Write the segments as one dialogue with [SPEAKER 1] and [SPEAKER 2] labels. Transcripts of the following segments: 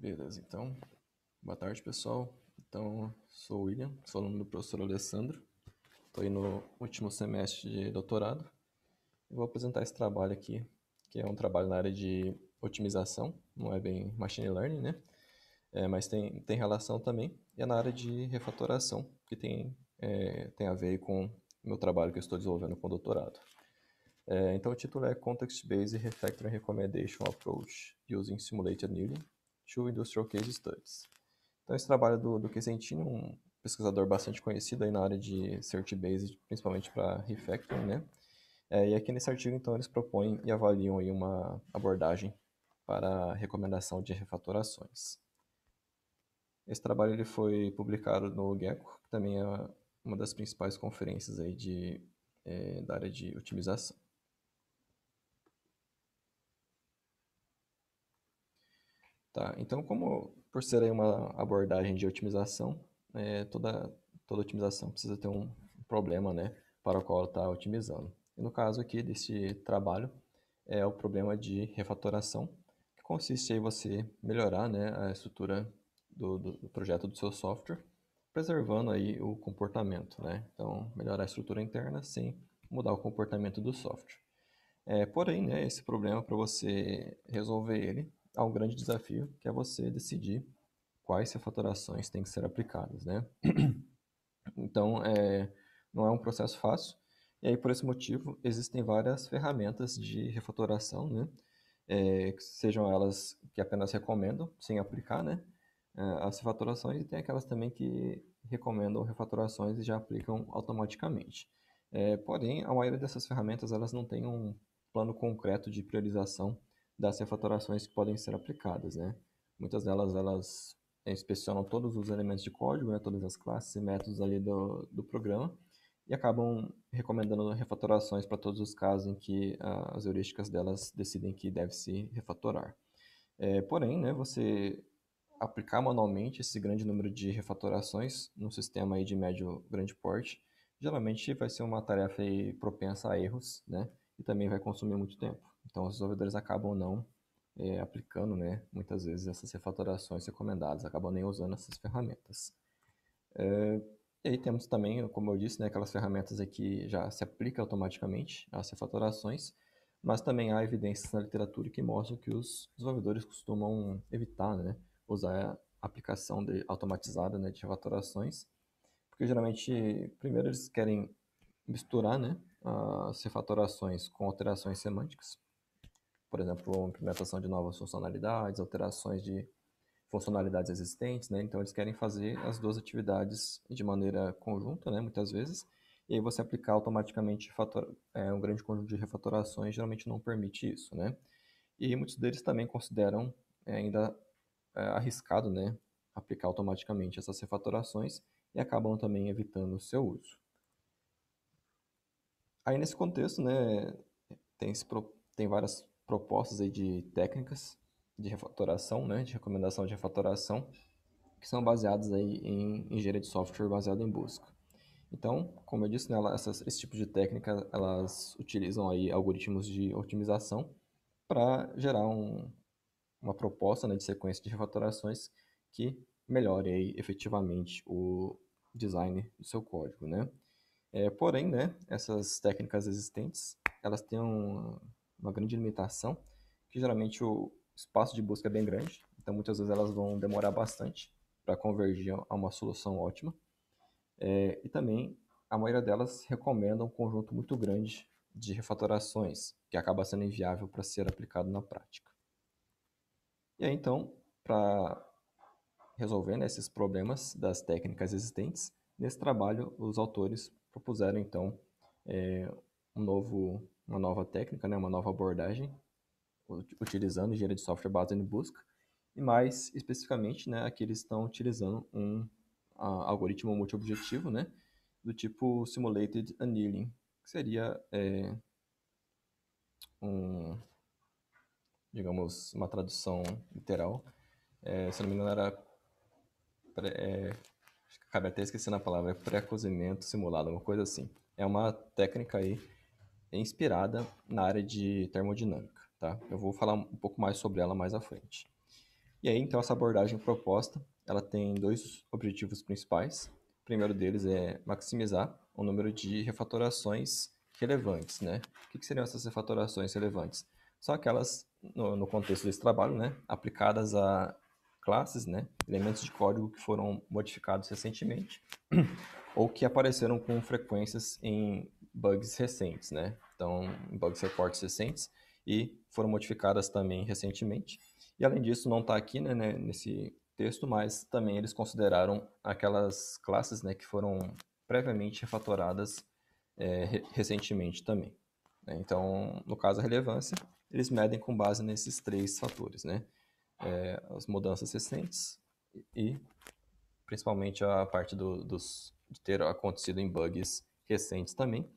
[SPEAKER 1] Beleza, então. Boa tarde, pessoal. Então, sou o William, sou aluno do professor Alessandro. Estou aí no último semestre de doutorado. Eu vou apresentar esse trabalho aqui, que é um trabalho na área de otimização, não é bem machine learning, né? É, mas tem, tem relação também. E é na área de refatoração, que tem, é, tem a ver com o meu trabalho que eu estou desenvolvendo com o doutorado. É, então, o título é Context-Based Refactoring Recommendation Approach Using Simulated Annealing to Industrial Case Studies. Então, esse trabalho do, do Quesentino, um pesquisador bastante conhecido aí na área de search-based, principalmente para refactoring, né? É, e aqui nesse artigo, então, eles propõem e avaliam aí uma abordagem para recomendação de refatorações. Esse trabalho ele foi publicado no Gecko, que também é uma das principais conferências aí de, é, da área de otimização. Tá, então como por ser aí uma abordagem de otimização, é, toda, toda otimização precisa ter um problema né, para o qual está otimizando. E no caso aqui desse trabalho é o problema de refatoração, que consiste em você melhorar né, a estrutura do, do projeto do seu software, preservando aí o comportamento. Né? Então, melhorar a estrutura interna sem mudar o comportamento do software. É, porém, né, esse problema, para você resolver ele, há um grande desafio, que é você decidir quais refatorações têm que ser aplicadas, né? Então, é, não é um processo fácil. E aí, por esse motivo, existem várias ferramentas de refatoração, né? É, sejam elas que apenas recomendam, sem aplicar, né? É, as refatorações, e tem aquelas também que recomendam refatorações e já aplicam automaticamente. É, porém, a maioria dessas ferramentas, elas não têm um plano concreto de priorização das refatorações que podem ser aplicadas, né? Muitas delas, elas inspecionam todos os elementos de código, né, todas as classes e métodos ali do, do programa, e acabam recomendando refatorações para todos os casos em que ah, as heurísticas delas decidem que deve se refatorar. É, porém, né, você aplicar manualmente esse grande número de refatorações num sistema aí de médio grande porte, geralmente vai ser uma tarefa propensa a erros, né, e também vai consumir muito tempo. Então, os desenvolvedores acabam não é, aplicando, né, muitas vezes, essas refatorações recomendadas, acabam nem usando essas ferramentas. É, e aí temos também, como eu disse, né, aquelas ferramentas que já se aplicam automaticamente às refatorações, mas também há evidências na literatura que mostram que os desenvolvedores costumam evitar né, usar a aplicação de, automatizada né, de refatorações, porque geralmente, primeiro, eles querem misturar né, as refatorações com alterações semânticas, por exemplo, implementação de novas funcionalidades, alterações de funcionalidades existentes, né? Então eles querem fazer as duas atividades de maneira conjunta, né? Muitas vezes, e aí você aplicar automaticamente fator, é, um grande conjunto de refatorações geralmente não permite isso, né? E muitos deles também consideram é, ainda é, arriscado, né? Aplicar automaticamente essas refatorações e acabam também evitando o seu uso. Aí nesse contexto, né? Tem, esse, tem várias propostas aí de técnicas de refatoração, né, de recomendação de refatoração, que são baseadas aí em engenharia de software baseada em busca. Então, como eu disse, né, essas, esse tipo de técnica elas utilizam aí algoritmos de otimização para gerar um, uma proposta né, de sequência de refatorações que melhore aí, efetivamente o design do seu código, né? É, porém, né, essas técnicas existentes elas têm um, uma grande limitação, que geralmente o espaço de busca é bem grande, então muitas vezes elas vão demorar bastante para convergir a uma solução ótima. É, e também a maioria delas recomenda um conjunto muito grande de refatorações, que acaba sendo inviável para ser aplicado na prática. E aí então, para resolver né, esses problemas das técnicas existentes, nesse trabalho os autores propuseram então é, um novo uma nova técnica, né, uma nova abordagem, utilizando engenharia de software baseada em busca, e mais especificamente, né, aqui eles estão utilizando um algoritmo multiobjetivo, né, do tipo Simulated Annealing, que seria é, um, digamos, uma tradução literal, é, se não me engano era, pré, é, acabei até esquecendo a palavra, é pré-cozimento simulado, uma coisa assim. É uma técnica aí é inspirada na área de termodinâmica. Tá? Eu vou falar um pouco mais sobre ela mais à frente. E aí, então, essa abordagem proposta, ela tem dois objetivos principais. O primeiro deles é maximizar o número de refatorações relevantes, né? O que, seriam essas refatorações relevantes? São aquelas, no, no contexto desse trabalho, né, aplicadas a classes, né, elementos de código que foram modificados recentemente ou que apareceram com frequências em bugs recentes, né? Então, bugs reportes recentes e foram modificadas também recentemente. E além disso, não está aqui né, né, nesse texto, mas também eles consideraram aquelas classes né, que foram previamente refatoradas é, recentemente também. Né? Então, no caso a relevância, eles medem com base nesses três fatores, né? É, as mudanças recentes e principalmente a parte do, dos, de ter acontecido em bugs recentes também.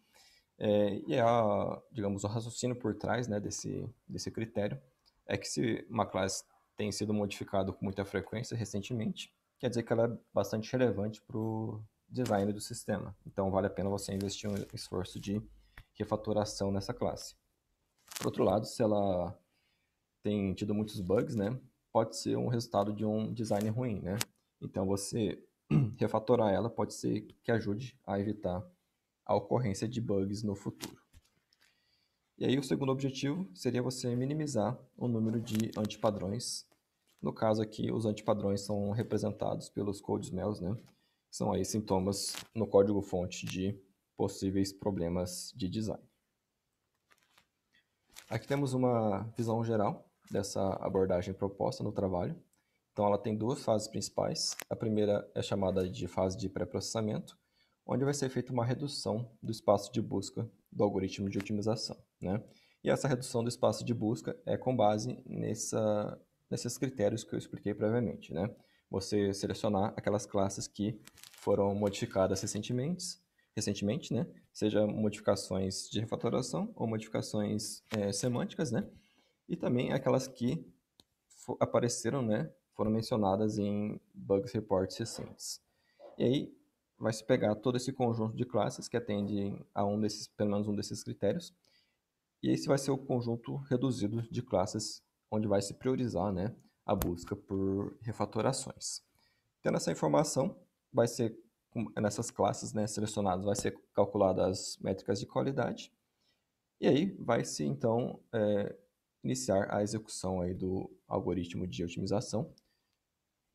[SPEAKER 1] É, e é a, digamos, o raciocínio por trás né, desse, desse critério é que se uma classe tem sido modificada com muita frequência recentemente, quer dizer que ela é bastante relevante para o design do sistema. Então, vale a pena você investir um esforço de refatoração nessa classe. Por outro lado, se ela tem tido muitos bugs, né, pode ser um resultado de um design ruim. Né? Então, você refatorar ela pode ser que ajude a evitar a ocorrência de bugs no futuro. E aí o segundo objetivo seria você minimizar o número de antipadrões. No caso aqui, os antipadrões são representados pelos code smells, né? São aí sintomas no código-fonte de possíveis problemas de design. Aqui temos uma visão geral dessa abordagem proposta no trabalho. Então ela tem duas fases principais. A primeira é chamada de fase de pré-processamento, onde vai ser feita uma redução do espaço de busca do algoritmo de otimização. Né? E essa redução do espaço de busca é com base nessa, nesses critérios que eu expliquei previamente. Né? Você selecionar aquelas classes que foram modificadas recentemente, recentemente né? seja modificações de refatoração ou modificações é, semânticas, né? e também aquelas que apareceram, né? foram mencionadas em bugs reports recentes. E aí, vai se pegar todo esse conjunto de classes que atende a um desses, pelo menos um desses critérios, e esse vai ser o conjunto reduzido de classes onde vai se priorizar né, a busca por refatorações. Tendo essa informação, vai ser nessas classes né, selecionadas, vai ser calculadas as métricas de qualidade, e aí vai se então é, iniciar a execução aí do algoritmo de otimização,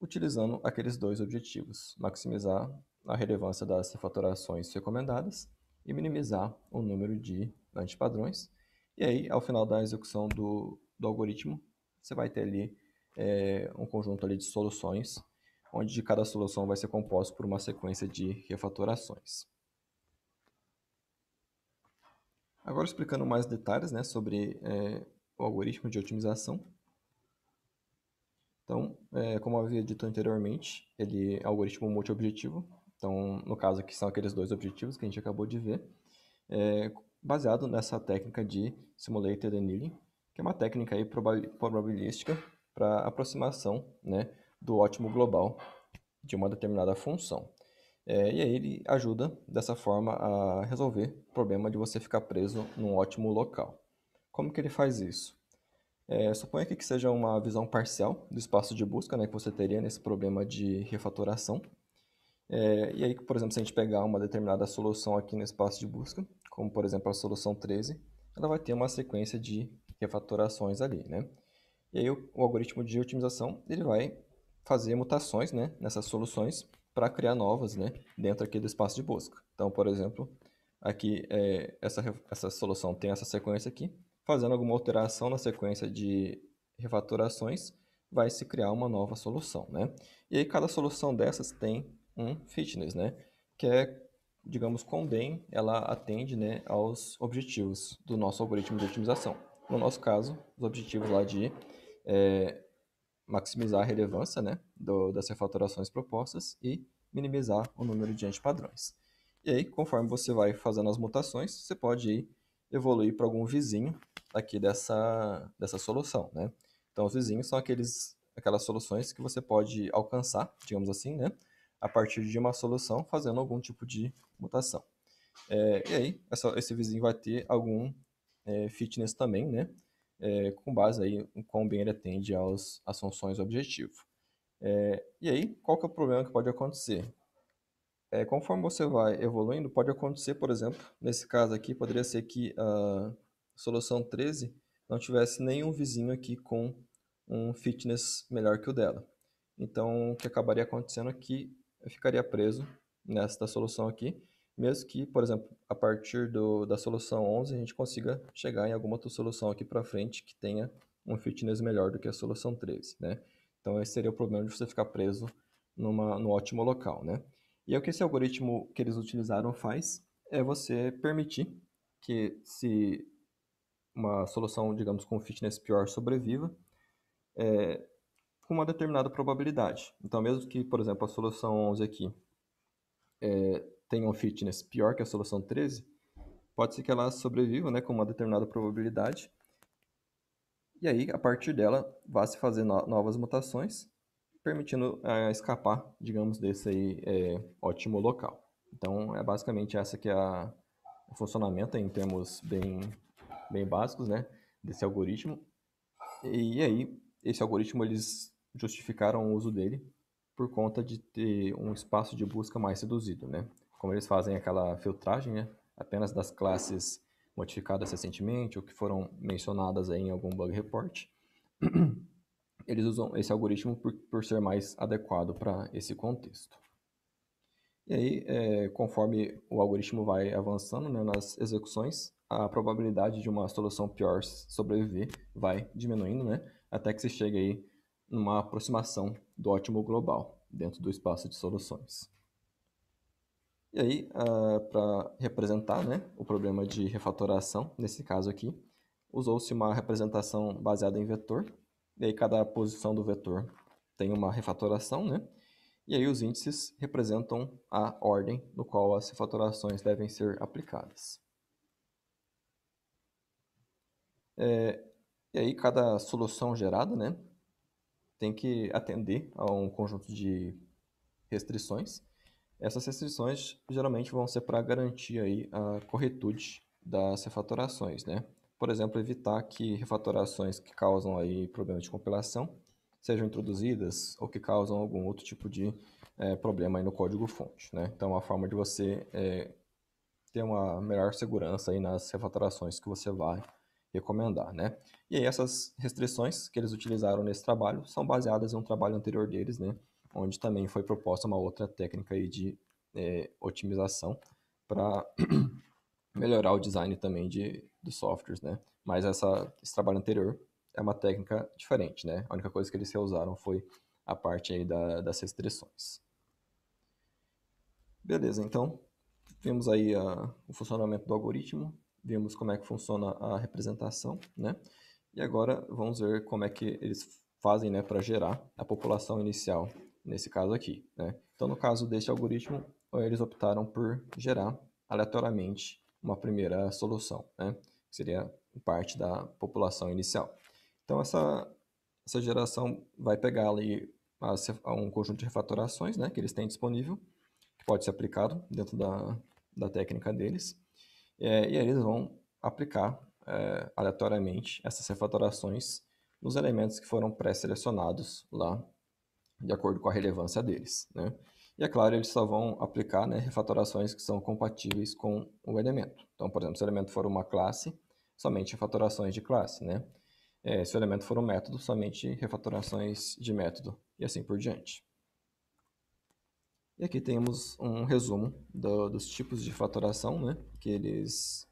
[SPEAKER 1] utilizando aqueles dois objetivos, maximizar a relevância das refatorações recomendadas e minimizar o número de antipadrões. E aí, ao final da execução do, do algoritmo, você vai ter ali é, um conjunto ali de soluções, onde cada solução vai ser composta por uma sequência de refatorações. Agora explicando mais detalhes né, sobre é, o algoritmo de otimização. Então, é, como eu havia dito anteriormente, ele é um algoritmo multiobjetivo, então, no caso aqui são aqueles dois objetivos que a gente acabou de ver, é, baseado nessa técnica de Simulated Annealing, que é uma técnica aí probabilística para aproximação né, do ótimo global de uma determinada função. É, e aí ele ajuda dessa forma a resolver o problema de você ficar preso num ótimo local. Como que ele faz isso? É, suponha aqui que seja uma visão parcial do espaço de busca né, que você teria nesse problema de refatoração. É, e aí, por exemplo, se a gente pegar uma determinada solução aqui no espaço de busca, como por exemplo a solução 13, ela vai ter uma sequência de refatorações ali, né? E aí o, o algoritmo de otimização ele vai fazer mutações né, nessas soluções para criar novas né, dentro aqui do espaço de busca. Então, por exemplo, aqui é, essa, essa solução tem essa sequência aqui, fazendo alguma alteração na sequência de refatorações, vai se criar uma nova solução. Né? E aí cada solução dessas tem um fitness, né? Que é, digamos, com bem ela atende né, aos objetivos do nosso algoritmo de otimização. No nosso caso, os objetivos lá de é, maximizar a relevância né, do, das refatorações propostas e minimizar o número de antipadrões. E aí, conforme você vai fazendo as mutações, você pode ir evoluir para algum vizinho aqui dessa, dessa solução, né? Então, os vizinhos são aqueles, aquelas soluções que você pode alcançar, digamos assim, né? a partir de uma solução fazendo algum tipo de mutação. É, e aí, essa, esse vizinho vai ter algum é, fitness também, né? É, com base aí em quão bem ele atende aos, às funções objetivo. É, e aí, qual que é o problema que pode acontecer? É, conforme você vai evoluindo, pode acontecer, por exemplo, nesse caso aqui, poderia ser que a solução 13 não tivesse nenhum vizinho aqui com um fitness melhor que o dela. Então, o que acabaria acontecendo é que eu ficaria preso nesta solução aqui, mesmo que, por exemplo, a partir do, da solução 11 a gente consiga chegar em alguma outra solução aqui para frente que tenha um fitness melhor do que a solução 13, né? Então esse seria o problema de você ficar preso numa, no ótimo local, né? E é o que esse algoritmo que eles utilizaram faz é você permitir que se uma solução, digamos, com fitness pior sobreviva, é, com uma determinada probabilidade. Então, mesmo que, por exemplo, a solução 11 aqui é, tenha um fitness pior que a solução 13, pode ser que ela sobreviva né, com uma determinada probabilidade. E aí, a partir dela, vá se fazer no novas mutações, permitindo é, escapar, digamos, desse aí, é, ótimo local. Então, é basicamente essa que é a, o funcionamento em termos bem, bem básicos né, desse algoritmo. E aí, esse algoritmo eles justificaram o uso dele por conta de ter um espaço de busca mais reduzido, né? Como eles fazem aquela filtragem, né? Apenas das classes modificadas recentemente ou que foram mencionadas em algum bug report, eles usam esse algoritmo por, por ser mais adequado para esse contexto. E aí, é, conforme o algoritmo vai avançando né, nas execuções, a probabilidade de uma solução pior sobreviver vai diminuindo, né? Até que se chegue aí numa aproximação do ótimo global dentro do espaço de soluções. E aí, uh, ah, para representar né, o problema de refatoração, nesse caso aqui, usou-se uma representação baseada em vetor, e aí cada posição do vetor tem uma refatoração, né? E aí os índices representam a ordem no qual as refatorações devem ser aplicadas. É, e aí cada solução gerada, né, tem que atender a um conjunto de restrições. Essas restrições geralmente vão ser para garantir aí a corretude das refatorações, né? Por exemplo, evitar que refatorações que causam aí problemas de compilação sejam introduzidas ou que causam algum outro tipo de é, problema aí no código-fonte, né? Então, é uma forma de você é, ter uma melhor segurança aí nas refatorações que você vai recomendar, né? E aí essas restrições que eles utilizaram nesse trabalho são baseadas em um trabalho anterior deles, né? Onde também foi proposta uma outra técnica aí de é, otimização para melhorar o design também de, dos softwares, né? Mas essa, esse trabalho anterior é uma técnica diferente, né? A única coisa que eles usaram foi a parte aí da, das restrições. Beleza, então vemos aí a, o funcionamento do algoritmo, vimos como é que funciona a representação, né? E agora vamos ver como é que eles fazem, né, para gerar a população inicial nesse caso aqui, né? Então, no caso deste algoritmo, eles optaram por gerar aleatoriamente uma primeira solução, né? Que seria parte da população inicial. Então, essa, essa geração vai pegar ali as, um conjunto de refatorações, né, que eles têm disponível, que pode ser aplicado dentro da, da técnica deles é, e aí eles vão aplicar é, aleatoriamente essas refatorações nos elementos que foram pré-selecionados lá, de acordo com a relevância deles. Né? E é claro, eles só vão aplicar né, refatorações que são compatíveis com o elemento. Então, por exemplo, se o elemento for uma classe, somente refatorações de classe. Né? É, se o elemento for um método, somente refatorações de método, e assim por diante. E aqui temos um resumo do, dos tipos de fatoração, né, que, eles,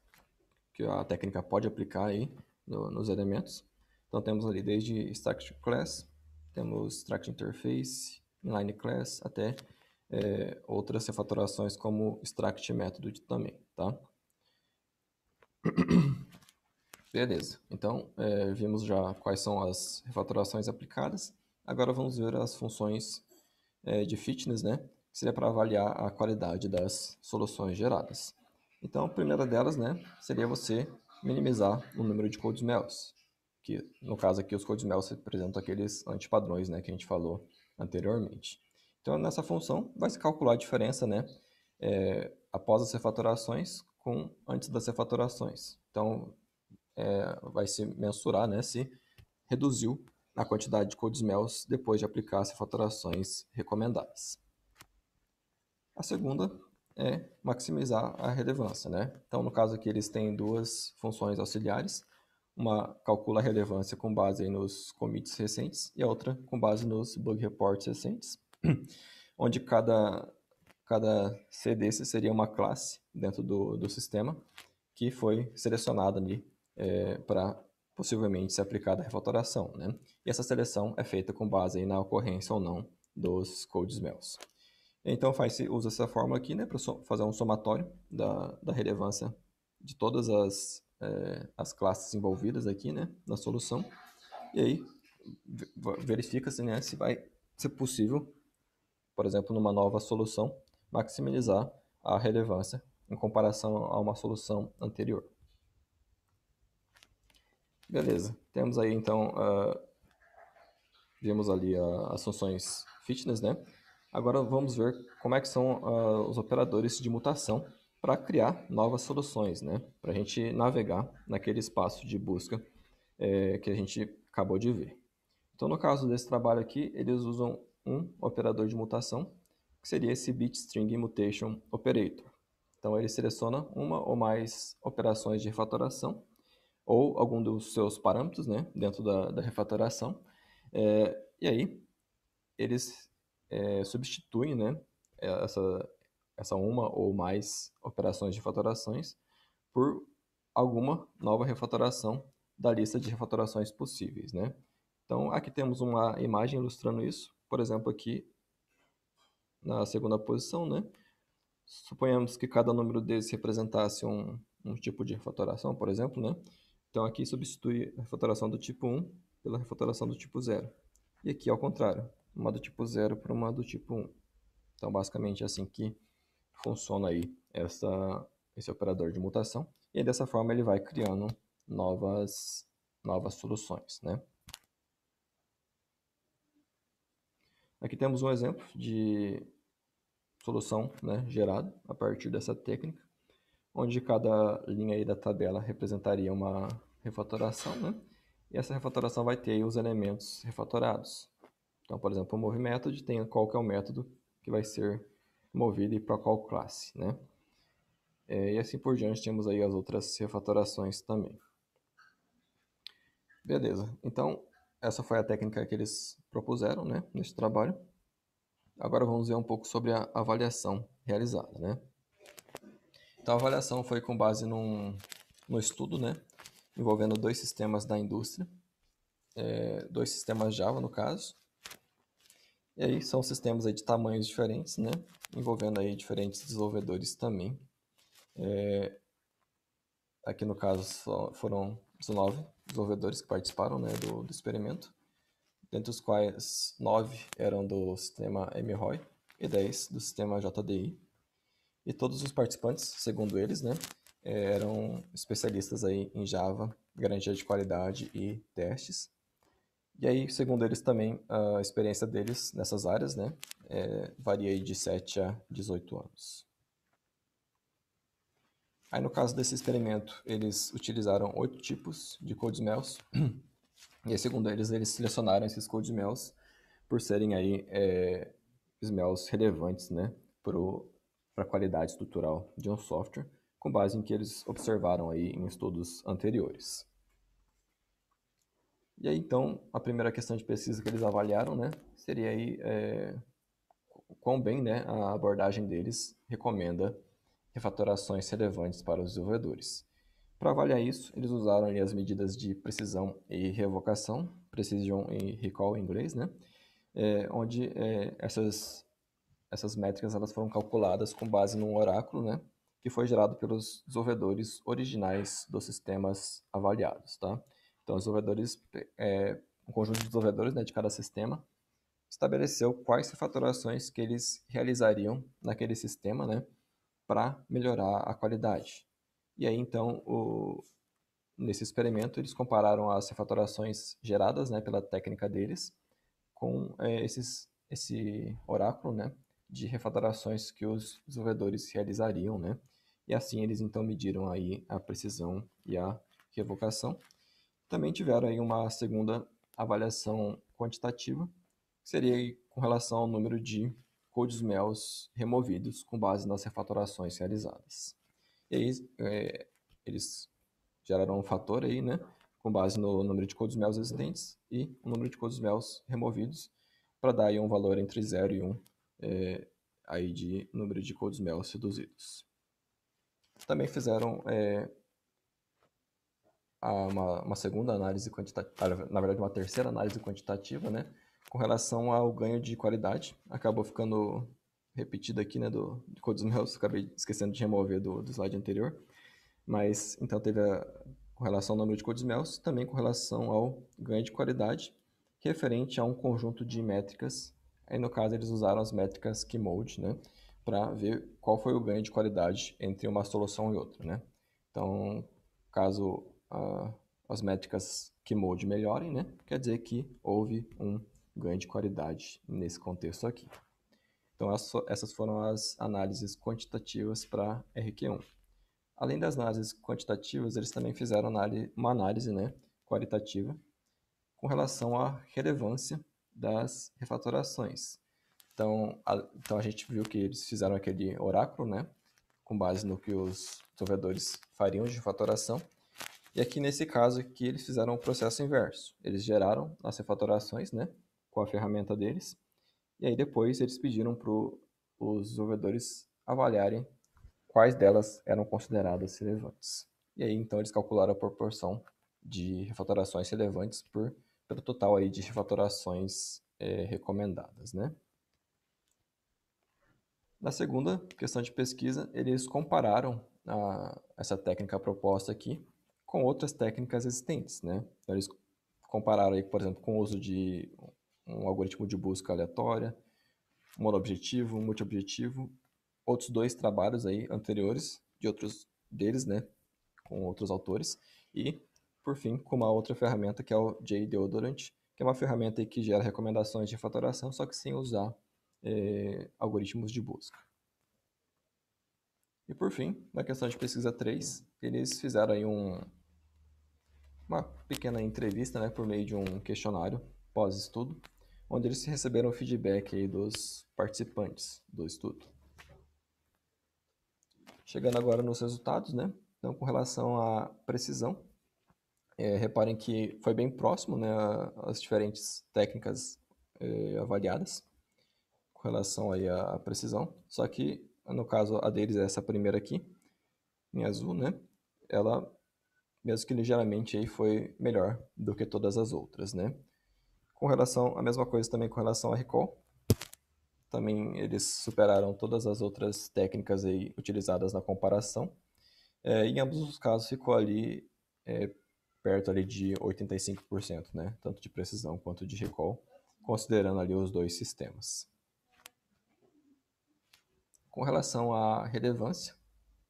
[SPEAKER 1] que a técnica pode aplicar aí no, nos elementos. Então temos ali desde Stack Class, temos Struct Interface, Inline Class, até é, outras refatorações como Struct Method também, tá? Beleza, então é, vimos já quais são as refatorações aplicadas. Agora vamos ver as funções é, de fitness, né? seria para avaliar a qualidade das soluções geradas. Então, a primeira delas né, seria você minimizar o número de codesmells, que no caso aqui os codesmells representam aqueles antipadrões né, que a gente falou anteriormente. Então, nessa função, vai se calcular a diferença né, é, após as refatorações com antes das refatorações. Então, é, vai se mensurar né, se reduziu a quantidade de codesmells depois de aplicar as refatorações recomendadas. A segunda é maximizar a relevância, né? Então, no caso aqui, eles têm duas funções auxiliares. Uma calcula a relevância com base nos commits recentes e a outra com base nos bug reports recentes, onde cada, cada CD seria uma classe dentro do, do sistema que foi selecionada ali é, para possivelmente ser aplicada a refatoração, né? E essa seleção é feita com base na ocorrência ou não dos codes smells. Então faz usa essa fórmula aqui né, para so, fazer um somatório da, da relevância de todas as, é, as classes envolvidas aqui né, na solução. E aí verifica-se né, se vai ser possível, por exemplo, numa nova solução, maximizar a relevância em comparação a uma solução anterior. Beleza, temos aí então, uh, vimos ali as funções fitness, né? Agora vamos ver como é que são uh, os operadores de mutação para criar novas soluções, né? para a gente navegar naquele espaço de busca eh, que a gente acabou de ver. Então, no caso desse trabalho aqui, eles usam um operador de mutação, que seria esse bitstring mutation operator. Então, ele seleciona uma ou mais operações de refatoração, ou algum dos seus parâmetros né, dentro da, da refatoração, eh, e aí eles é, substituem né, é, essa, essa uma ou mais operações de fatorações por alguma nova refatoração da lista de refatorações possíveis. Né? Então, aqui temos uma imagem ilustrando isso. Por exemplo, aqui na segunda posição, né? suponhamos que cada número desses representasse um, um tipo de refatoração, por exemplo. Né? Então, aqui substitui a refatoração do tipo 1 pela refatoração do tipo 0. E aqui ao contrário uma do tipo 0 para uma do tipo 1. Um. Então, basicamente é assim que funciona aí essa, esse operador de mutação. E dessa forma ele vai criando novas, novas soluções, né? Aqui temos um exemplo de solução né, gerada a partir dessa técnica, onde cada linha aí da tabela representaria uma refatoração, né? E essa refatoração vai ter os elementos refatorados. Então, por exemplo, o move method tem qual que é o método que vai ser movido e para qual classe, né? É, e assim por diante temos aí as outras refatorações também. Beleza, então essa foi a técnica que eles propuseram né, neste trabalho. Agora vamos ver um pouco sobre a avaliação realizada. Né? Então a avaliação foi com base num, num estudo né, envolvendo dois sistemas da indústria, é, dois sistemas Java no caso, e aí são sistemas aí de tamanhos diferentes, né? Envolvendo aí diferentes desenvolvedores também. É... Aqui no caso foram 19 desenvolvedores que participaram né, do, do experimento, dentre os quais 9 eram do sistema MROI e 10 do sistema JDI. E todos os participantes, segundo eles, né, é, eram especialistas aí em Java, garantia de qualidade e testes. E aí, segundo eles também, a experiência deles nessas áreas, né, é, varia de 7 a 18 anos. Aí, no caso desse experimento, eles utilizaram oito tipos de codesmells. E aí, segundo eles, eles selecionaram esses codesmells por serem aí é, smells relevantes, né, para a qualidade estrutural de um software, com base em que eles observaram aí em estudos anteriores. E aí, então, a primeira questão de pesquisa que eles avaliaram, né, seria aí é, quão bem né, a abordagem deles recomenda refatorações relevantes para os desenvolvedores. Para avaliar isso, eles usaram ali, as medidas de precisão e revocação, precision e recall em inglês, né, é, onde é, essas, essas métricas elas foram calculadas com base num oráculo, né, que foi gerado pelos desenvolvedores originais dos sistemas avaliados, tá? Então, os desenvolvedores, é, um conjunto de desenvolvedores né, de cada sistema, estabeleceu quais faturações que eles realizariam naquele sistema, né, para melhorar a qualidade. E aí, então, o, nesse experimento, eles compararam as faturações geradas né, pela técnica deles com é, esses, esse oráculo né, de refatorações que os desenvolvedores realizariam. Né? E assim, eles então mediram aí a precisão e a revocação. Também tiveram aí uma segunda avaliação quantitativa, que seria com relação ao número de codes MELs removidos com base nas refatorações realizadas. E aí, é, eles geraram um fator aí, né, com base no número de codes MELs existentes e o número de codes MELs removidos, para dar aí um valor entre 0 e 1 um, é, aí de número de codes MELs reduzidos. Também fizeram é, uma, uma, segunda análise quantitativa, na verdade uma terceira análise quantitativa, né, com relação ao ganho de qualidade. Acabou ficando repetido aqui, né, do, do acabei esquecendo de remover do, do slide anterior. Mas, então, teve a, com relação ao número de codes também com relação ao ganho de qualidade, referente a um conjunto de métricas. Aí, no caso, eles usaram as métricas Keymode, né, para ver qual foi o ganho de qualidade entre uma solução e outra, né. Então, caso uh, as métricas que molde melhorem, né? Quer dizer que houve um ganho de qualidade nesse contexto aqui. Então, essas foram as análises quantitativas para RQ1. Além das análises quantitativas, eles também fizeram uma análise né, qualitativa com relação à relevância das refatorações. Então a, então, a gente viu que eles fizeram aquele oráculo, né, com base no que os desenvolvedores fariam de refatoração, e aqui nesse caso aqui eles fizeram o processo inverso. Eles geraram as refatorações né, com a ferramenta deles. E aí depois eles pediram para os desenvolvedores avaliarem quais delas eram consideradas relevantes. E aí então eles calcularam a proporção de refatorações relevantes por, pelo total aí de refatorações é, recomendadas. Né? Na segunda questão de pesquisa, eles compararam a, essa técnica proposta aqui com outras técnicas existentes, né? Então, eles compararam aí, por exemplo, com o uso de um algoritmo de busca aleatória, monoobjetivo, multiobjetivo, outros dois trabalhos aí anteriores de outros deles, né, com outros autores, e por fim, com uma outra ferramenta que é o JDeodorant, que é uma ferramenta que gera recomendações de fatoração, só que sem usar é, algoritmos de busca. E por fim, na questão de pesquisa 3, eles fizeram aí um, uma pequena entrevista né, por meio de um questionário pós-estudo, onde eles receberam feedback aí dos participantes do estudo. Chegando agora nos resultados, né? Então, com relação à precisão, é, reparem que foi bem próximo né, as diferentes técnicas é, avaliadas com relação aí à precisão. Só que, no caso, a deles é essa primeira aqui, em azul, né? Ela mesmo que ligeiramente aí foi melhor do que todas as outras, né? Com relação, a mesma coisa também com relação a recall, também eles superaram todas as outras técnicas aí utilizadas na comparação. É, em ambos os casos ficou ali é, perto ali de 85%, né? Tanto de precisão quanto de recall, considerando ali os dois sistemas. Com relação à relevância,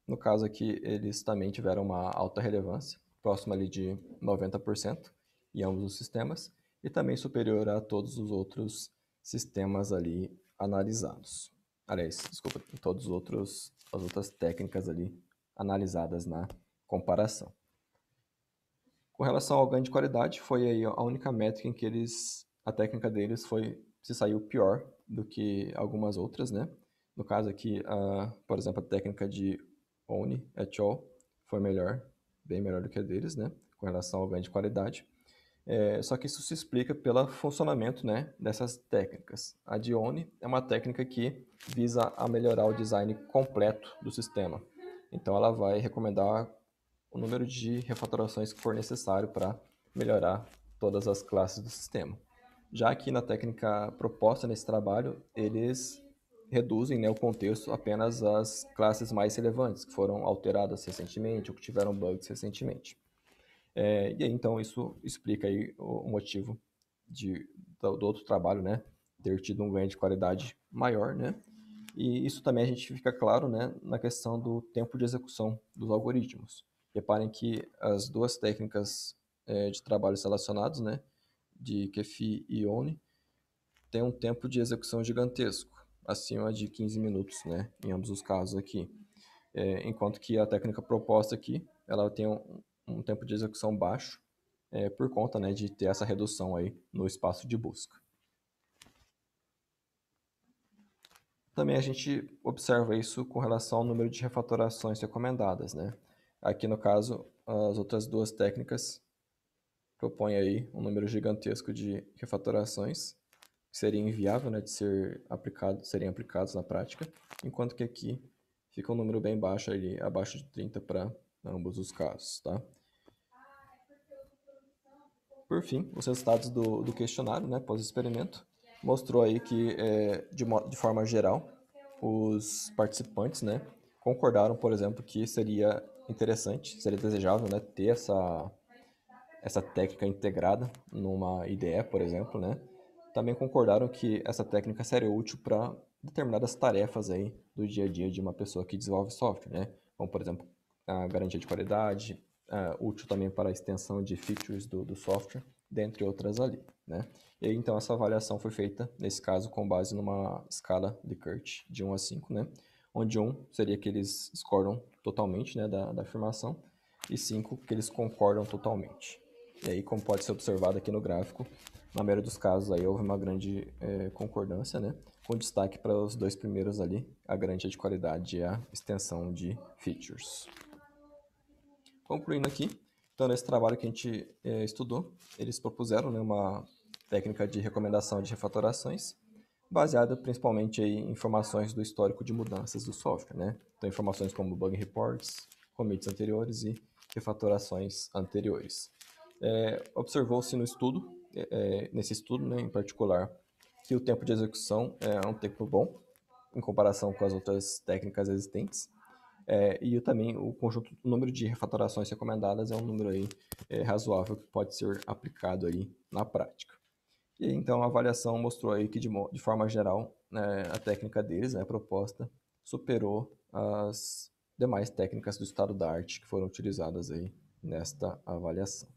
[SPEAKER 1] no caso aqui eles também tiveram uma alta relevância, próximo ali de 90% em ambos os sistemas, e também superior a todos os outros sistemas ali analisados. Aliás, desculpa, todos os outros as outras técnicas ali analisadas na comparação. Com relação ao ganho de qualidade, foi aí a única métrica em que eles a técnica deles foi se saiu pior do que algumas outras, né? No caso aqui, a, por exemplo, a técnica de Oni et al. foi melhor bem melhor do que a deles, né, com relação ao ganho de qualidade. É, só que isso se explica pelo funcionamento né, dessas técnicas. A Dione é uma técnica que visa a melhorar o design completo do sistema. Então ela vai recomendar o número de refatorações que for necessário para melhorar todas as classes do sistema. Já aqui na técnica proposta nesse trabalho, eles reduzem né, o contexto apenas às classes mais relevantes, que foram alteradas recentemente ou que tiveram bugs recentemente. É, e aí, então, isso explica aí o, motivo de, do, do outro trabalho, né? Ter tido um ganho de qualidade maior, né? E isso também a gente fica claro né, na questão do tempo de execução dos algoritmos. Reparem que as duas técnicas é, de trabalhos relacionados, né, de Kefi e ONI, têm um tempo de execução gigantesco acima de 15 minutos, né, em ambos os casos aqui. É, enquanto que a técnica proposta aqui, ela tem um, um tempo de execução baixo, é, por conta né, de ter essa redução aí no espaço de busca. Também a gente observa isso com relação ao número de refatorações recomendadas. Né? Aqui no caso, as outras duas técnicas propõem aí um número gigantesco de refatorações, que seria inviável né, de ser aplicado, serem aplicados na prática, enquanto que aqui fica um número bem baixo, ali, abaixo de 30 para ambos os casos. Tá? Por fim, os resultados do, do questionário né, pós-experimento mostrou aí que, é, de, de forma geral, os participantes né, concordaram, por exemplo, que seria interessante, seria desejável né, ter essa, essa técnica integrada numa IDE, por exemplo, né, também concordaram que essa técnica seria útil para determinadas tarefas aí do dia a dia de uma pessoa que desenvolve software, né? Como, por exemplo, a garantia de qualidade, uh, útil também para a extensão de features do, do software, dentre outras ali, né? E então essa avaliação foi feita, nesse caso, com base numa escala de Kurt de 1 a 5, né? Onde 1 seria que eles discordam totalmente né, da, da afirmação, e 5 que eles concordam totalmente. E aí, como pode ser observado aqui no gráfico, na maioria dos casos aí houve uma grande é, concordância, né? Com destaque para os dois primeiros ali, a garantia é de qualidade e a extensão de features. Concluindo aqui, então nesse trabalho que a gente é, estudou, eles propuseram né, uma técnica de recomendação de refatorações, baseada principalmente em informações do histórico de mudanças do software, né? Então informações como bug reports, commits anteriores e refatorações anteriores. É, Observou-se no estudo é, é, nesse estudo né, em particular, que o tempo de execução é um tempo bom, em comparação com as outras técnicas existentes, é, e também o conjunto, o número de refatorações recomendadas é um número aí, é, razoável que pode ser aplicado aí na prática. E então a avaliação mostrou aí que de, de forma geral né, a técnica deles, né, a proposta, superou as demais técnicas do estado da arte que foram utilizadas aí nesta avaliação.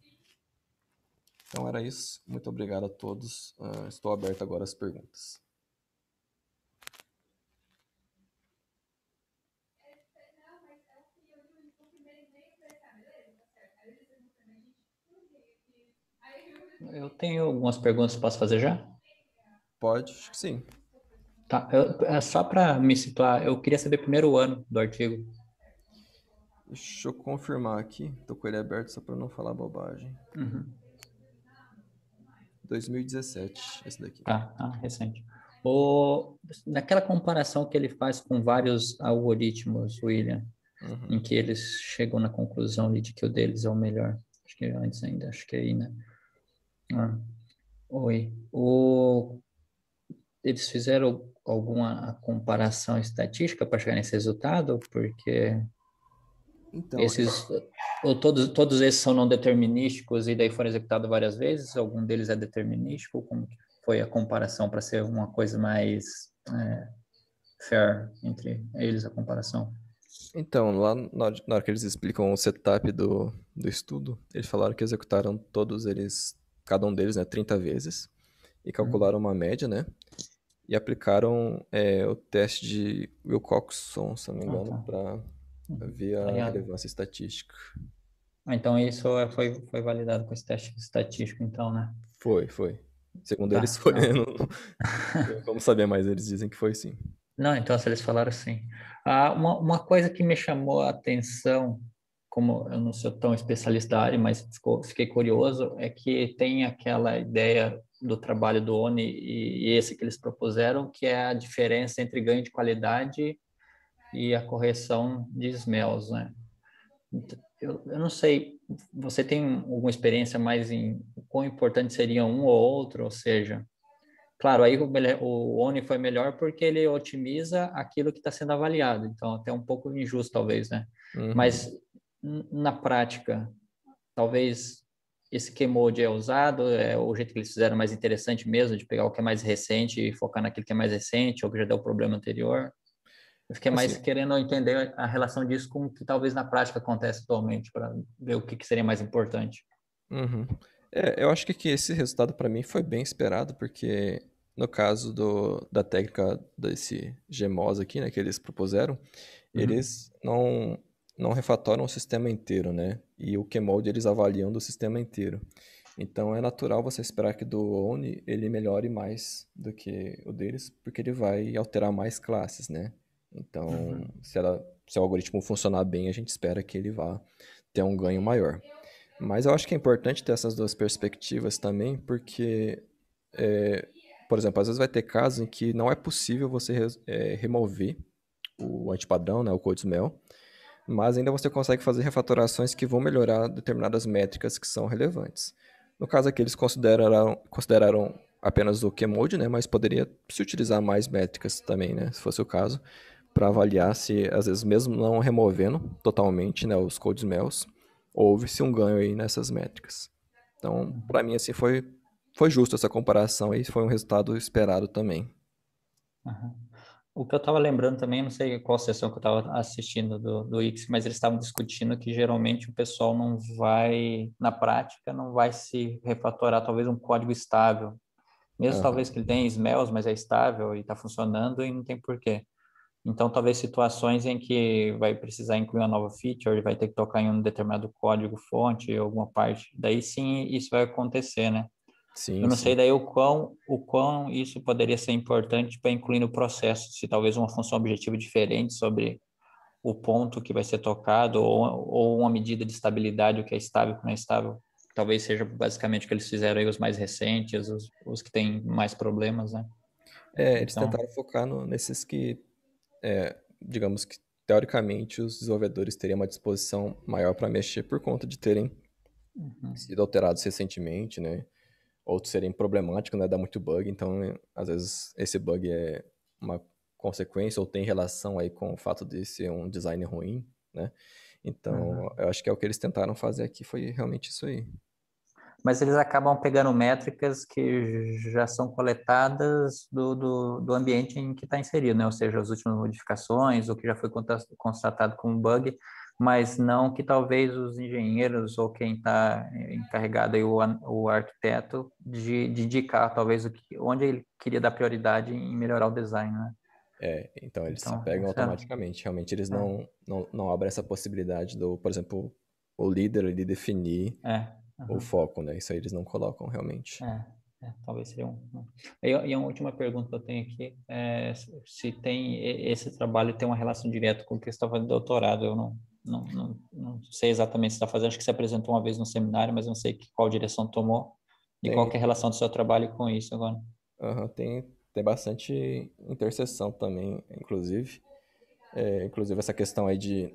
[SPEAKER 1] Então era isso. Muito obrigado a todos. Uh, estou aberto agora às perguntas.
[SPEAKER 2] Eu tenho algumas perguntas, posso fazer já? Pode, sim. Tá, eu, é só para me situar, eu queria saber primeiro o ano do artigo.
[SPEAKER 1] Deixa eu confirmar aqui, estou com ele aberto só para não falar bobagem.
[SPEAKER 2] Uhum. 2017, esse daqui. Ah, ah recente. O, naquela comparação que ele faz com vários algoritmos, William, uhum. em que eles chegam na conclusão de que o deles é o melhor. Acho que antes ainda, acho que é aí, né? Ah. Oi. O, eles fizeram alguma comparação estatística para chegar nesse resultado? Porque então, esses, é ou todos, todos esses são não determinísticos e daí foram executados várias vezes? Algum deles é determinístico? Como foi a comparação para ser uma coisa mais é, fair entre eles a comparação?
[SPEAKER 1] Então, lá na hora que eles explicam o setup do, do estudo, eles falaram que executaram todos eles, cada um deles, né, 30 vezes, e hum. calcularam uhum. uma média, né? E aplicaram é, o teste de Wilcoxon, se não me ah, engano, ah, tá. para Tá tá via tá relevância estatística.
[SPEAKER 2] Ah, então isso é, foi, foi validado com esse teste estatístico, então, né?
[SPEAKER 1] Foi, foi. Segundo tá, eles tá. foi, né? Não... Vamos saber, mais. eles dizem que foi sim.
[SPEAKER 2] Não, então se eles falaram sim. Ah, uma, uma coisa que me chamou a atenção, como eu não sou tão especialista da área, mas ficou, fiquei curioso, é que tem aquela ideia do trabalho do ONI e, e esse que eles propuseram, que é a diferença entre ganho de qualidade e a correção de smells, né? Então, eu, eu não sei, você tem alguma experiência mais em quão importante seria um ou outro, ou seja, claro, aí o, o ONI foi melhor porque ele otimiza aquilo que está sendo avaliado, então é até um pouco injusto talvez, né? Uhum. Mas na prática, talvez esse Kmode é usado, é o jeito que eles fizeram mais interessante mesmo, de pegar o que é mais recente e focar naquilo que é mais recente ou que já deu problema anterior. Eu fiquei mais assim, querendo entender a relação disso com o que talvez na prática acontece atualmente, para ver o que, que, seria mais importante. Uhum.
[SPEAKER 1] É, eu acho que, que esse resultado para mim foi bem esperado, porque no caso do, da técnica desse GMOS aqui, né, que eles propuseram, uhum. eles não, não refatoram o sistema inteiro, né? E o QMOD eles avaliam do sistema inteiro. Então é natural você esperar que do ONI ele melhore mais do que o deles, porque ele vai alterar mais classes, né? Então, uhum. se, ela, se o algoritmo funcionar bem, a gente espera que ele vá ter um ganho maior. Mas eu acho que é importante ter essas duas perspectivas também, porque, é, por exemplo, às vezes vai ter casos em que não é possível você é, remover o antipadrão, né, o code smell, mas ainda você consegue fazer refatorações que vão melhorar determinadas métricas que são relevantes. No caso aqui, eles consideraram, consideraram apenas o Qmode, né, mas poderia se utilizar mais métricas também, né, se fosse o caso para avaliar se, às vezes, mesmo não removendo totalmente né, os codes smells houve-se um ganho aí nessas métricas. Então, para mim, assim, foi, foi justo essa comparação e foi um resultado esperado também.
[SPEAKER 2] Uhum. O que eu estava lembrando também, não sei qual sessão que eu estava assistindo do, do X, mas eles estavam discutindo que geralmente o pessoal não vai, na prática, não vai se refatorar talvez um código estável. Mesmo uhum. talvez que ele tenha smells, mas é estável e está funcionando e não tem porquê. Então, talvez situações em que vai precisar incluir uma nova feature, vai ter que tocar em um determinado código-fonte, alguma parte, daí sim isso vai acontecer, né? Sim, eu não sim. sei daí o quão, o quão isso poderia ser importante para incluir no processo, se talvez uma função objetiva diferente sobre o ponto que vai ser tocado ou, ou uma medida de estabilidade, o que é estável, o que não é estável. Talvez seja basicamente o que eles fizeram aí, os mais recentes, os, os que têm mais problemas, né? É, eles então... tentaram
[SPEAKER 1] focar no, nesses que é, digamos que teoricamente os desenvolvedores teriam uma disposição maior para mexer por conta de terem uhum. sido alterados recentemente, né? Ou serem problemáticos, né? Dá muito bug, então às vezes esse bug é uma consequência ou tem relação aí com o fato de ser um design ruim, né? Então, uhum. eu acho que é o que eles tentaram fazer aqui foi realmente isso aí
[SPEAKER 2] mas eles acabam pegando métricas que já são coletadas do, do, do ambiente em que está inserido, né? ou seja, as últimas modificações, o que já foi constatado como bug, mas não que talvez os engenheiros ou quem está encarregado, aí, o, o arquiteto, de, de indicar talvez o que, onde ele queria dar prioridade em melhorar o design. Né? É, então eles então, se pegam certo. É automaticamente. Realmente eles é. não, não,
[SPEAKER 1] não abrem essa possibilidade do, por exemplo, o líder ele definir é uhum. o foco, né? Isso aí eles não colocam realmente. É, é talvez seria um. Né?
[SPEAKER 2] E, e, uma última pergunta que eu tenho aqui é se tem esse trabalho tem uma relação direta com o que você está fazendo doutorado. Eu não, não, não, não sei exatamente se está fazendo. Acho que você apresentou uma vez no seminário, mas não sei que, qual direção tomou e tem. qual é a relação do seu trabalho com isso agora. Uhum, tem, tem
[SPEAKER 1] bastante interseção também, inclusive. É, inclusive essa questão aí de,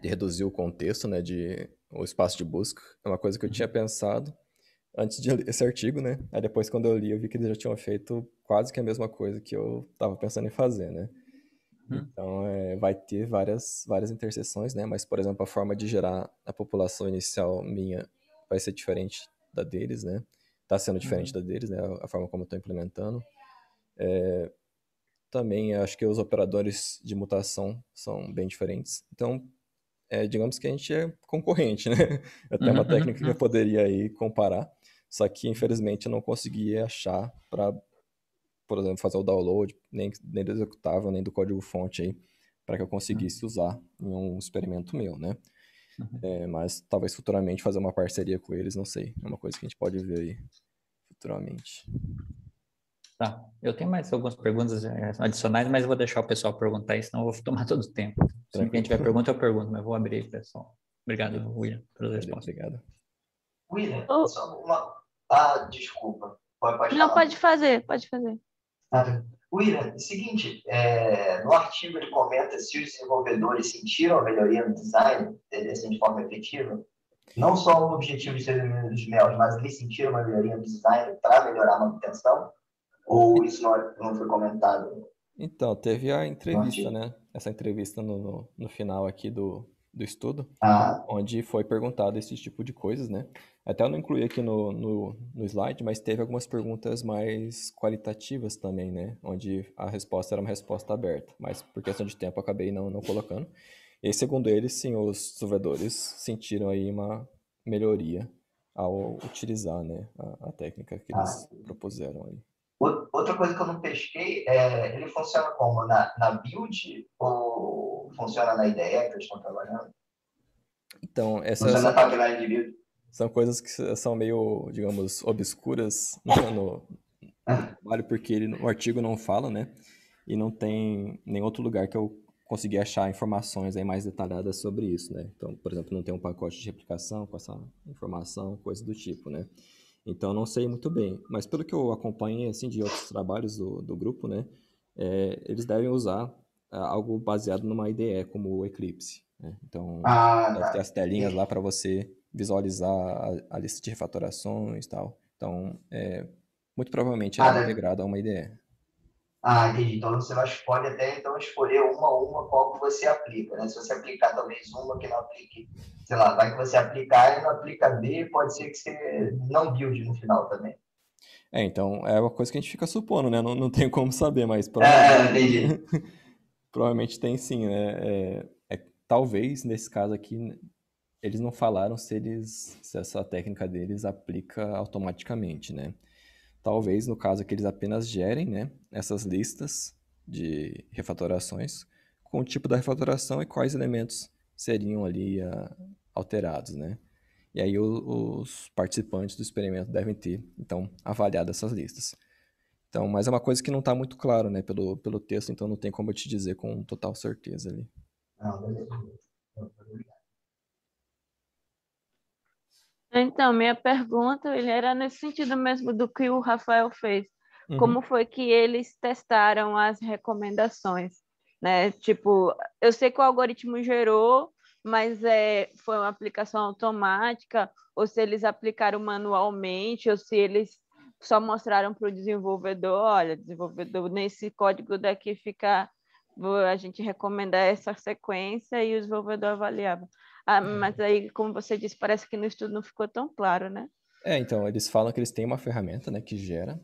[SPEAKER 1] de reduzir o contexto, né? De o espaço de busca. É uma coisa que eu tinha uhum. pensado antes de ler esse artigo, né? Aí depois, quando eu li, eu vi que eles já tinham feito quase que a mesma coisa que eu estava pensando em fazer, né? Uhum. Então, é, vai ter várias, várias interseções, né? Mas, por exemplo, a forma de gerar a população inicial minha vai ser diferente da deles, né? Está sendo diferente uhum. da deles, né? A forma como eu estou implementando. É, também acho que os operadores de mutação são bem diferentes. Então, é, digamos que a gente é concorrente, né? Até uma uhum, uhum, técnica que eu uhum. poderia aí comparar, só que infelizmente eu não conseguia achar para, por exemplo, fazer o download, nem, nem do executável, nem do código-fonte aí, para que eu tá. conseguisse usar em um experimento meu, né? É, mas talvez futuramente fazer uma parceria com eles, não sei. É uma coisa que a gente pode ver aí futuramente.
[SPEAKER 2] Tá. Eu tenho mais algumas perguntas eh, adicionais, mas vou deixar o pessoal perguntar, senão eu vou tomar todo o tempo. Se alguém tiver pergunta, eu pergunto, mas vou abrir, pessoal. Obrigado, William, pelas respostas. Obrigado. William, oh. só uma... Ah, desculpa. Pode, pode Não, falar. pode
[SPEAKER 3] fazer, pode fazer. Ah, William, é seguinte, é, no artigo ele comenta
[SPEAKER 2] se os desenvolvedores sentiram a melhoria no design assim, de forma efetiva, não só o objetivo de ser dos mel, mas eles sentiram uma melhoria no design para melhorar a manutenção. Ou isso não, foi comentado?
[SPEAKER 1] Então, teve a entrevista, né? Essa entrevista no, no, no final aqui do, do estudo, ah. onde foi perguntado esse tipo de coisas, né? Até eu não incluí aqui no, no, no, slide, mas teve algumas perguntas mais qualitativas também, né? Onde a resposta era uma resposta aberta, mas por questão de tempo acabei não, não colocando. E segundo eles, sim, os desenvolvedores sentiram aí uma melhoria ao utilizar né, a, a técnica que eles ah. propuseram aí.
[SPEAKER 2] Outra coisa que eu não pesquei é ele funciona como? Na, na build ou funciona na ideia que eles estão trabalhando?
[SPEAKER 1] Então, essas são, são, coisas que são meio, digamos, obscuras né, no, no, trabalho, porque ele, o artigo não fala, né? E não tem nem outro lugar que eu consegui achar informações aí mais detalhadas sobre isso, né? Então, por exemplo, não tem um pacote de replicação com essa informação, coisa do tipo, né? Então não sei muito bem, mas pelo que eu acompanhei assim de outros trabalhos do, do grupo, né, é, eles devem usar é, algo baseado numa IDE como o Eclipse. Né? Então ah, deve ter as telinhas lá para você visualizar a, a, lista de refatorações e tal. Então é, muito provavelmente é integrado a uma IDE.
[SPEAKER 2] Ah, entendi. Então você vai escolher até então escolher uma a uma qual que você aplica, né? Se você aplicar talvez uma que não aplique, sei lá, vai que você aplicar e não aplica B, pode ser que você não build no final também.
[SPEAKER 1] É, então é uma coisa que a gente fica supondo, né? Não, não tem como saber, mas é, é, provavelmente, é, provavelmente tem sim, né? É, é, talvez nesse caso aqui eles não falaram se eles se essa técnica deles aplica automaticamente, né? Talvez, no caso, que eles apenas gerem né, essas listas de refatorações com o tipo da refatoração e quais elementos seriam ali a, ah, alterados, né? E aí o, os participantes do experimento devem ter, então, avaliado essas listas. Então, mas é uma coisa que não está muito claro, né, pelo, pelo texto, então não tem como eu te dizer com total certeza ali.
[SPEAKER 2] Ah, é tá beleza.
[SPEAKER 3] Então, minha pergunta ele era nesse sentido mesmo do que o Rafael fez. Uhum. Como foi que eles testaram as recomendações? Né? Tipo, eu sei que o algoritmo gerou, mas é, foi uma aplicação automática, ou se eles aplicaram manualmente, ou se eles só mostraram para o desenvolvedor, olha, desenvolvedor, nesse código daqui fica, a gente recomenda essa sequência e o desenvolvedor avaliava. Ah, é. mas aí, como você disse, parece que no estudo não ficou tão claro, né?
[SPEAKER 1] É, então, eles falam que eles têm uma ferramenta, né, que gera,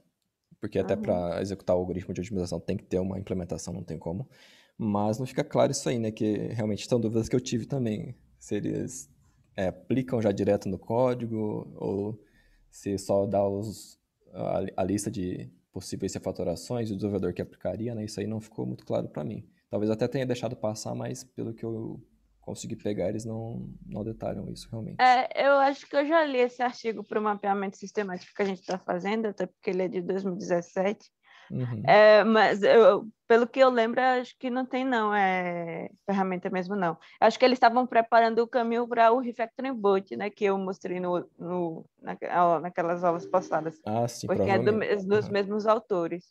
[SPEAKER 1] porque até uhum. para executar o algoritmo de otimização tem que ter uma implementação, não tem como. Mas não fica claro isso aí, né, que realmente são dúvidas que eu tive também. Se eles é, aplicam já direto no código ou se só dá os, a, a lista de possíveis refatorações, o desenvolvedor que aplicaria, né, isso aí não ficou muito claro para mim. Talvez até tenha deixado passar, mas pelo que eu consegui pegar, eles não, não detalham isso realmente.
[SPEAKER 3] É, eu acho que eu já li esse artigo para o mapeamento sistemático que a gente está fazendo, até porque ele é de 2017. Uhum. É, mas eu, pelo que eu lembro, acho que não tem não, é ferramenta mesmo não. Acho que eles estavam preparando o caminho para o Refactoring Boot, né, que eu mostrei no, no na, naquelas aulas passadas.
[SPEAKER 1] Ah, sim, Porque é do,
[SPEAKER 3] dos uhum. mesmos autores.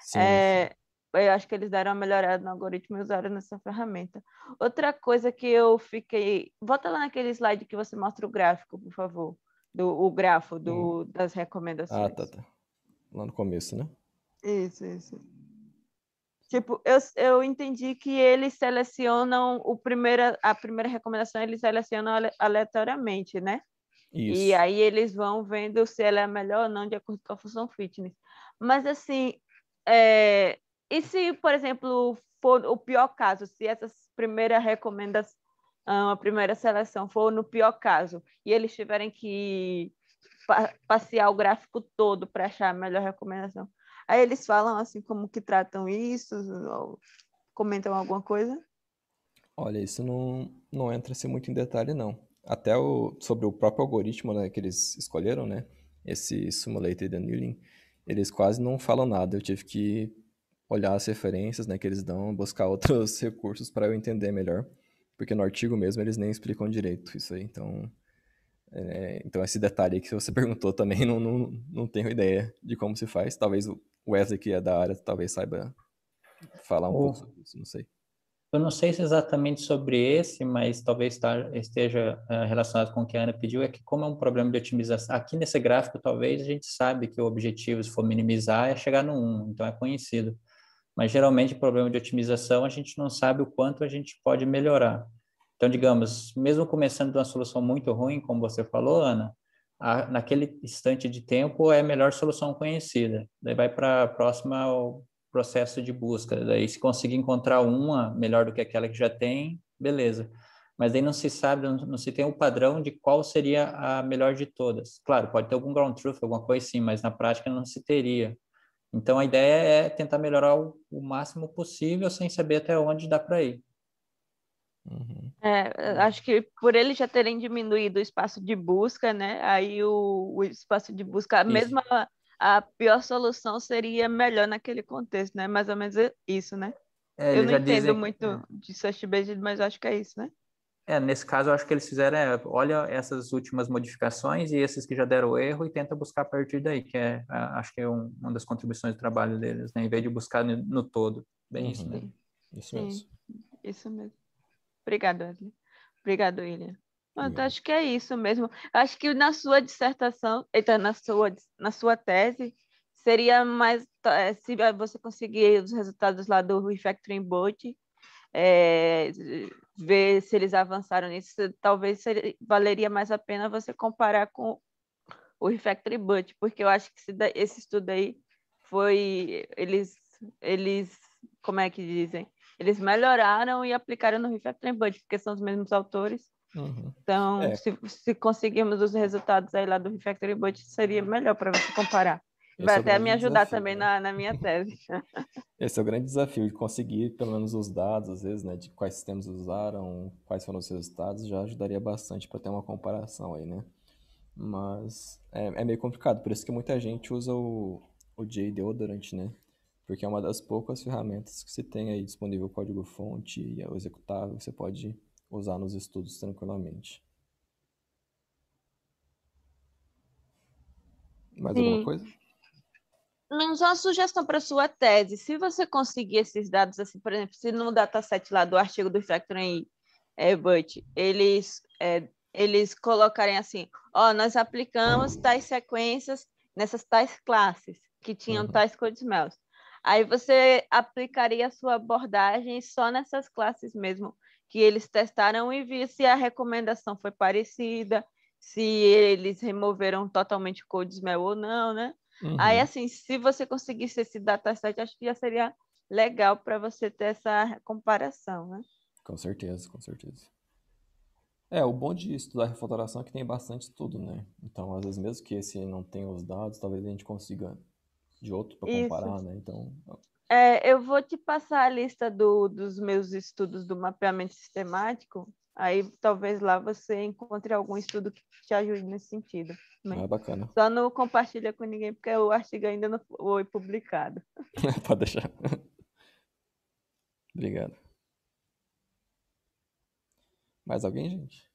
[SPEAKER 3] Sim, é, sim eu acho que eles deram uma melhorada no algoritmo e usaram nessa ferramenta. Outra coisa que eu fiquei. Volta lá naquele slide que você mostra o gráfico, por favor. Do, o grafo do, hum. das recomendações. Ah, tá,
[SPEAKER 1] tá. Lá no começo, né?
[SPEAKER 3] Isso, isso. Tipo, eu, eu entendi que eles selecionam o primeira, a primeira recomendação, eles selecionam aleatoriamente, né?
[SPEAKER 2] Isso. E aí
[SPEAKER 3] eles vão vendo se ela é melhor ou não de acordo com a função fitness. Mas assim, é, e se, por exemplo, for o pior caso, se essa primeira recomendação, ah, a primeira seleção for no pior caso, e eles tiverem que passear o gráfico todo para achar a melhor recomendação, aí eles falam assim como que tratam isso, comentam alguma coisa?
[SPEAKER 1] Olha, isso não, não entra assim, muito em detalhe, não. Até o, sobre o próprio algoritmo né, que eles escolheram, né? Esse Simulated Annealing, eles quase não falam nada. Eu tive que olhar as referências né, que eles dão, buscar outros recursos para eu entender melhor, porque no artigo mesmo eles nem explicam direito isso aí, então... É, então esse detalhe que você perguntou também não, não, não tenho ideia de como se faz. Talvez o Wesley que é da área talvez saiba falar um pouco sobre isso, não sei.
[SPEAKER 2] Eu não sei se exatamente sobre esse, mas talvez tá, esteja é, relacionado com o que a Ana pediu, é que como é um problema de otimização, aqui nesse gráfico talvez a gente sabe que o objetivo, se for minimizar, é chegar no 1, então é conhecido mas geralmente o problema de otimização a gente não sabe o quanto a gente pode melhorar. Então, digamos, mesmo começando de uma solução muito ruim, como você falou, Ana, a, naquele instante de tempo é a melhor solução conhecida. Daí vai para a próxima o processo de busca. Daí se conseguir encontrar uma melhor do que aquela que já tem, beleza. Mas daí não se sabe, não, não se tem o um padrão de qual seria a melhor de todas. Claro, pode ter algum ground truth, alguma coisa sim mas na prática não se teria. Então a ideia é tentar melhorar o, o máximo possível sem saber até onde dá para ir.
[SPEAKER 3] Uhum. É, acho que por eles já terem diminuído o espaço de busca, né? Aí o, o espaço de busca, a a pior solução seria melhor naquele contexto, né? Mais ou menos isso, né? É, eu não entendo dizem... muito é. de search based, mas acho que é isso, né?
[SPEAKER 2] É, nesse caso, eu acho que eles fizeram, é, olha essas últimas modificações e esses que já deram erro e tenta buscar a partir daí, que é, é acho que é um, uma das contribuições do trabalho deles, né? Em vez de buscar no, no todo. Bem uhum. isso, né? Isso mesmo.
[SPEAKER 3] É, isso mesmo. Obrigado, Wesley. Obrigado, William. Pronto, acho que é isso mesmo. Acho que na sua dissertação, então, na sua, na sua tese, seria mais, eh, se eh, você conseguir os resultados lá do Refactoring Board, é, eh, ver se eles avançaram nisso. Talvez seria, valeria mais a pena você comparar com o Refactory But, porque eu acho que esse, esse estudo aí foi. Eles, eles. Como é que dizem? Eles melhoraram e aplicaram no Refactory But, porque são os mesmos autores. Uhum. Então, é. se, se conseguirmos os resultados aí lá do Refactory But, seria melhor para você comparar. Vai é até me ajudar desafio, também né? na, na, minha tese.
[SPEAKER 1] Esse é o grande desafio, de conseguir pelo menos os dados, às vezes, né? De quais sistemas usaram, quais foram os resultados, já ajudaria bastante para ter uma comparação aí, né? Mas é, é, meio complicado, por isso que muita gente usa o, o JDeodorant, né? Porque é uma das poucas ferramentas que você tem aí disponível código-fonte e é o executável que você pode usar nos estudos tranquilamente. Mais Sim. alguma coisa?
[SPEAKER 3] nos uma sugestão para sua tese, se você conseguir esses dados, assim, por exemplo, se no dataset lá do artigo do Fracture em é, But, eles, é, eles colocarem assim, ó, nós aplicamos tais sequências nessas tais classes que tinham uhum. tais cores Aí você aplicaria a sua abordagem só nessas classes mesmo que eles testaram e vi se a recomendação foi parecida, se eles removeram totalmente o codesmel ou não, né? Uhum. Aí, assim, se você conseguisse esse dataset, acho que já seria legal para você ter essa comparação, né?
[SPEAKER 1] Com certeza, com certeza. É, o bom de estudar refatoração é que tem bastante estudo, né? Então, às vezes, mesmo que esse não tenha os dados, talvez a gente consiga de outro para comparar, Isso. né? Então...
[SPEAKER 3] É, eu vou te passar a lista do, dos meus estudos do mapeamento sistemático, Aí talvez lá você encontre algum estudo que te ajude nesse sentido. Né? Ah, bacana. Só não compartilha com ninguém, porque o artigo ainda não foi publicado.
[SPEAKER 1] Pode deixar. Obrigado. Mais alguém, gente?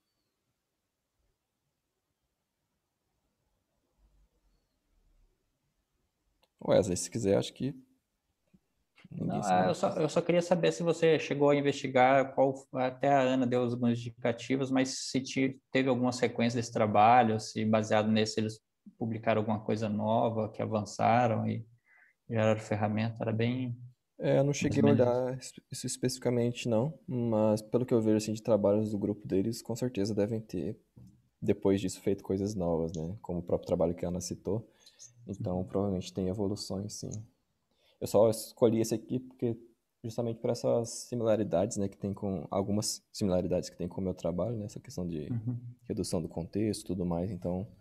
[SPEAKER 1] Wesley, se quiser, acho que
[SPEAKER 2] não, eu, só, eu só queria saber se você chegou a investigar qual até a Ana deu algumas indicativas, mas se te, teve alguma sequência desse trabalho, se baseado nesse eles publicaram alguma coisa nova que avançaram e geraram ferramenta, era bem é, eu não cheguei a olhar
[SPEAKER 1] isso especificamente, não, mas pelo que eu vejo assim, de trabalhos do grupo deles, com certeza devem ter, depois disso, feito coisas novas, né? Como o próprio trabalho que a Ana citou. Então, provavelmente tem evoluções, sim. Eu só escolhi esse aqui porque justamente por essas similaridades, né, que tem com algumas similaridades que tem com o meu trabalho, né, essa questão de uhum. redução do contexto, tudo mais. Então,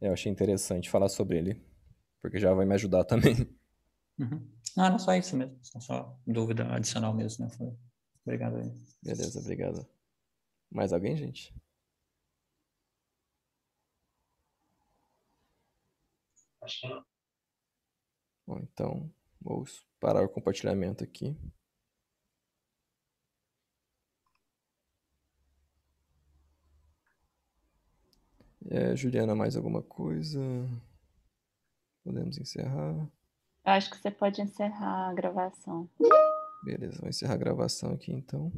[SPEAKER 1] eu achei interessante falar sobre ele, porque já vai me ajudar também.
[SPEAKER 2] Uhum. Ah, era só isso mesmo, só dúvida adicional mesmo, né? Foi... Obrigado. Aí. Beleza, obrigado.
[SPEAKER 1] Mais alguém, gente? Acho que não. Bom, então Vou parar o compartilhamento aqui. É, Juliana, mais alguma coisa? Podemos encerrar?
[SPEAKER 3] Acho que você pode encerrar a gravação.
[SPEAKER 1] Beleza, vou encerrar a gravação aqui então.